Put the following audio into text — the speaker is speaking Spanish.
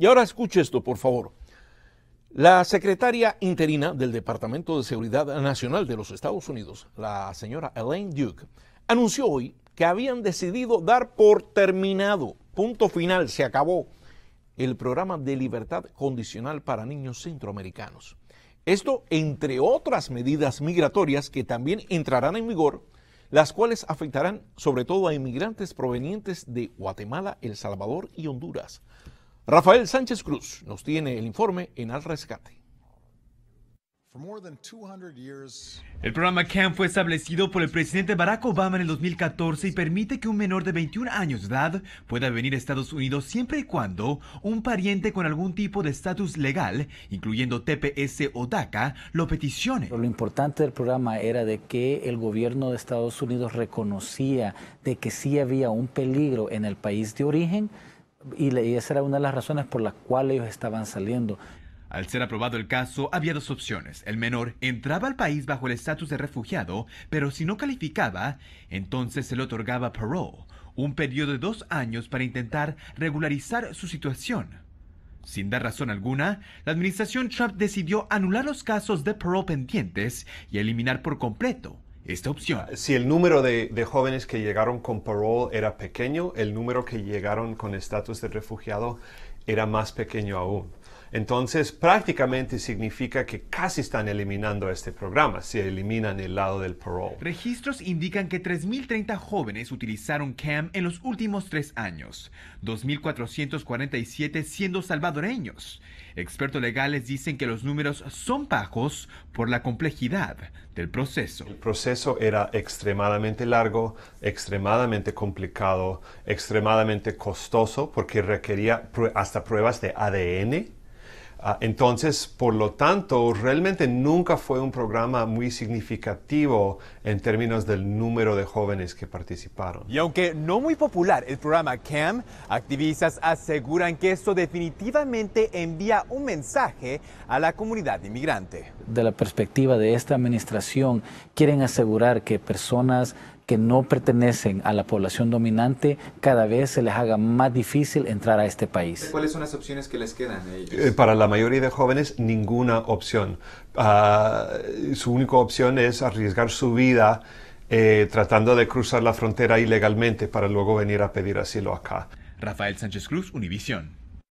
Y ahora escuche esto, por favor. La secretaria interina del Departamento de Seguridad Nacional de los Estados Unidos, la señora Elaine Duke, anunció hoy que habían decidido dar por terminado, punto final, se acabó, el programa de libertad condicional para niños centroamericanos. Esto entre otras medidas migratorias que también entrarán en vigor, las cuales afectarán sobre todo a inmigrantes provenientes de Guatemala, El Salvador y Honduras. Rafael Sánchez Cruz nos tiene el informe en Al Rescate. El programa CAMP fue establecido por el presidente Barack Obama en el 2014 y permite que un menor de 21 años de edad pueda venir a Estados Unidos siempre y cuando un pariente con algún tipo de estatus legal, incluyendo TPS o DACA, lo peticione. Lo importante del programa era de que el gobierno de Estados Unidos reconocía de que sí había un peligro en el país de origen y, esa era una de las razones por las cuales ellos estaban saliendo. Al ser aprobado el caso, había dos opciones. El menor entraba al país bajo el estatus de refugiado, pero si no calificaba, entonces se le otorgaba parole, un periodo de dos años para intentar regularizar su situación. Sin dar razón alguna, la administración Trump decidió anular los casos de parole pendientes y eliminar por completo opción. Ah, si el número de, de, jóvenes que llegaron con parole era pequeño, el número que llegaron con estatus de refugiado era más pequeño aún. Entonces, prácticamente significa que casi están eliminando este programa, si eliminan el lado del parole. Registros indican que 3.030 jóvenes utilizaron CAM en los últimos tres años, 2.447 siendo salvadoreños. Expertos legales dicen que los números son bajos por la complejidad del proceso. El proceso era extremadamente largo, extremadamente complicado, extremadamente costoso, porque requería hasta pruebas de ADN. Ah, entonces, por lo tanto, realmente nunca fue un programa muy significativo en términos del número de jóvenes que participaron. Y aunque no muy popular el programa CAM, activistas aseguran que esto definitivamente envía un mensaje a la comunidad inmigrante. De la perspectiva de esta administración, quieren asegurar que personas que no pertenecen a la población dominante, cada vez se les haga más difícil entrar a este país. ¿Cuáles son las opciones que les quedan a ellos? Eh, para la mayoría de jóvenes, ninguna opción. Ah, su única opción es arriesgar su vida eh, tratando de cruzar la frontera ilegalmente para luego venir a pedir asilo acá. Rafael Sánchez Cruz, Univisión.